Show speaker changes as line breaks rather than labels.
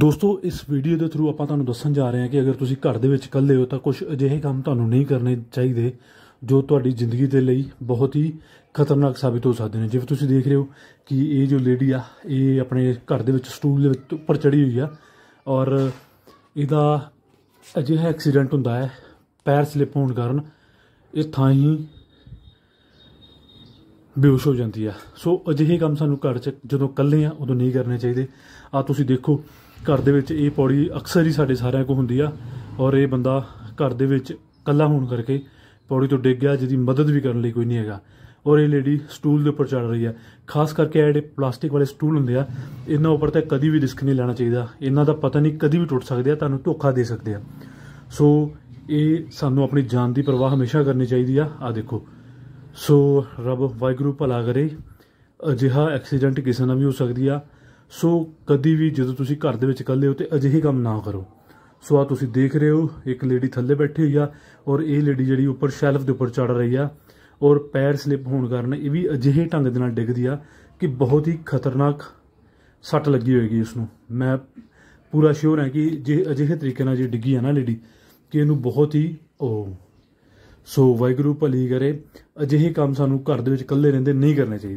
ਦੋਸਤੋ ਇਸ ਵੀਡੀਓ ਦੇ ਥਰੂ ਆਪਾਂ ਤੁਹਾਨੂੰ ਦੱਸਣ ਜਾ ਰਹੇ ਹਾਂ ਕਿ ਅਗਰ ਤੁਸੀਂ ਘਰ ਦੇ ਵਿੱਚ ਇਕੱਲੇ ਹੋ ਤਾਂ ਕੁਝ ਅਜਿਹੇ ਕੰਮ ਤੁਹਾਨੂੰ ਨਹੀਂ ਕਰਨੇ ਚਾਹੀਦੇ ਜੋ ਤੁਹਾਡੀ ਜ਼ਿੰਦਗੀ ਦੇ ਲਈ ਬਹੁਤ ਹੀ ਖਤਰਨਾਕ ਸਾਬਿਤ ਹੋ ਸਕਦੇ ਨੇ ਜਿਵੇਂ ਤੁਸੀਂ ਦੇਖ ਰਹੇ ਹੋ ਕਿ ਇਹ ਜੋ ਲੇਡੀ ਆ ਇਹ ਆਪਣੇ ਘਰ ਦੇ ਵਿੱਚ ਸਟੂਲ ਦੇ ਉੱਪਰ ਚੜੀ ਹੋਈ ਆ ਔਰ ਇਹਦਾ ਅਜਿਹਾ ਐਕਸੀਡੈਂਟ ਹੁੰਦਾ ਹੈ ਪੈਰ ਸਲਿਪ ਹੋਣ ਕਾਰਨ ਇਹ ਥਾਂ ਹੀ ਬੇਹੋਸ਼ ਹੋ ਜਾਂਦੀ ਆ ਸੋ ਅਜਿਹੇ ਕੰਮ ਸਾਨੂੰ ਘਰ 'ਚ ਜਦੋਂ ਇਕੱਲੇ ਆ ਉਦੋਂ ਨਹੀਂ ਕਰਨੇ ਚਾਹੀਦੇ ਆ ਤੁਸੀਂ ਦੇਖੋ ਘਰ ਦੇ ਵਿੱਚ ਇਹ ਪੌੜੀ ਅਕਸਰ ਹੀ ਸਾਡੇ ਸਾਰਿਆਂ ਕੋਲ ਹੁੰਦੀ ਆ ਔਰ ਇਹ ਬੰਦਾ ਘਰ ਦੇ ਵਿੱਚ ਇਕੱਲਾ ਹੋਣ ਕਰਕੇ ਪੌੜੀ ਤੋਂ ਡਿੱਗ ਗਿਆ ਜਿਹਦੀ ਮਦਦ ਵੀ ਕਰਨ ਲਈ ਕੋਈ ਨਹੀਂ ਹੈਗਾ ਔਰ ਇਹ ਲੇਡੀ ਸਟੂਲ ਦੇ ਉੱਪਰ ਚੜ ਰਹੀ ਆ ਖਾਸ ਕਰਕੇ ਜਿਹੜੇ ਪਲਾਸਟਿਕ ਵਾਲੇ ਸਟੂਲ ਹੁੰਦੇ ਆ ਇਹਨਾਂ ਉੱਪਰ ਤਾਂ ਕਦੀ ਵੀ ਰਿਸਕ ਨਹੀਂ ਲੈਣਾ ਚਾਹੀਦਾ ਇਹਨਾਂ ਦਾ ਪਤਾ ਨਹੀਂ ਕਦੀ ਵੀ ਟੁੱਟ ਸਕਦੇ ਆ ਤੁਹਾਨੂੰ ਧੋਖਾ ਦੇ ਸਕਦੇ ਆ ਸੋ ਇਹ ਸਾਨੂੰ ਆਪਣੀ ਜਾਨ ਦੀ ਪਰਵਾਹ ਹਮੇਸ਼ਾ ਕਰਨੀ ਚਾਹੀਦੀ ਆ ਆ ਦੇਖੋ ਸੋ ਰੱਬ ਵਾਹਿਗੁਰੂ ਭਲਾ ਕਰੇ ਅਜਿਹਾ ਐਕਸੀਡੈਂਟ ਕਿਸੇ ਨਾਲ ਵੀ ਹੋ ਸਕਦੀ ਆ ਸੋ ਕਦੀ ਵੀ ਜਦੋਂ ਤੁਸੀਂ ਘਰ ਦੇ ਵਿੱਚ ਇਕੱਲੇ ਹੋ ਤੇ ਅਜਿਹੇ ਕੰਮ ਨਾ ਕਰੋ ਸੋ ਆ ਤੁਸੀਂ ਦੇਖ ਰਹੇ ਹੋ ਇੱਕ ਲੇਡੀ ਥੱਲੇ ਬੈਠੀ ਹੋਈ ਆ ਔਰ ਇਹ ਲੇਡੀ ਜਿਹੜੀ ਉੱਪਰ ਸ਼ੈਲਫ ਦੇ ਉੱਪਰ ਚੜ ਰਹੀ ਆ ਔਰ ਪੈਰ ਸਲਿਪ ਹੋਣ ਕਾਰਨ ਇਹ ਵੀ ਅਜਿਹੇ ਢੰਗ ਦੇ ਨਾਲ ਡਿੱਗਦੀ ਆ ਕਿ ਬਹੁਤ ਹੀ ਖਤਰਨਾਕ ਸੱਟ ਲੱਗੀ ਹੋਏਗੀ ਇਸ ਨੂੰ ਮੈਂ ਪੂਰਾ ਸ਼ੋਰ ਹੈ ਕਿ ਜੇ ਅਜਿਹੇ ਤਰੀਕੇ ਨਾਲ ਜੇ ਡਿੱਗੀ ਆ ਨਾ ਲੇਡੀ ਕਿ ਇਹਨੂੰ ਬਹੁਤ ਹੀ ਉਹ ਸੋ ਵਾਹਿਗੁਰੂ ਭਲੀ ਕਰੇ ਅਜਿਹੇ ਕੰਮ ਸਾਨੂੰ ਘਰ ਦੇ ਵਿੱਚ ਇਕੱਲੇ ਰਹਿੰਦੇ ਨਹੀਂ ਕਰਨੇ ਚਾਹੀਦੇ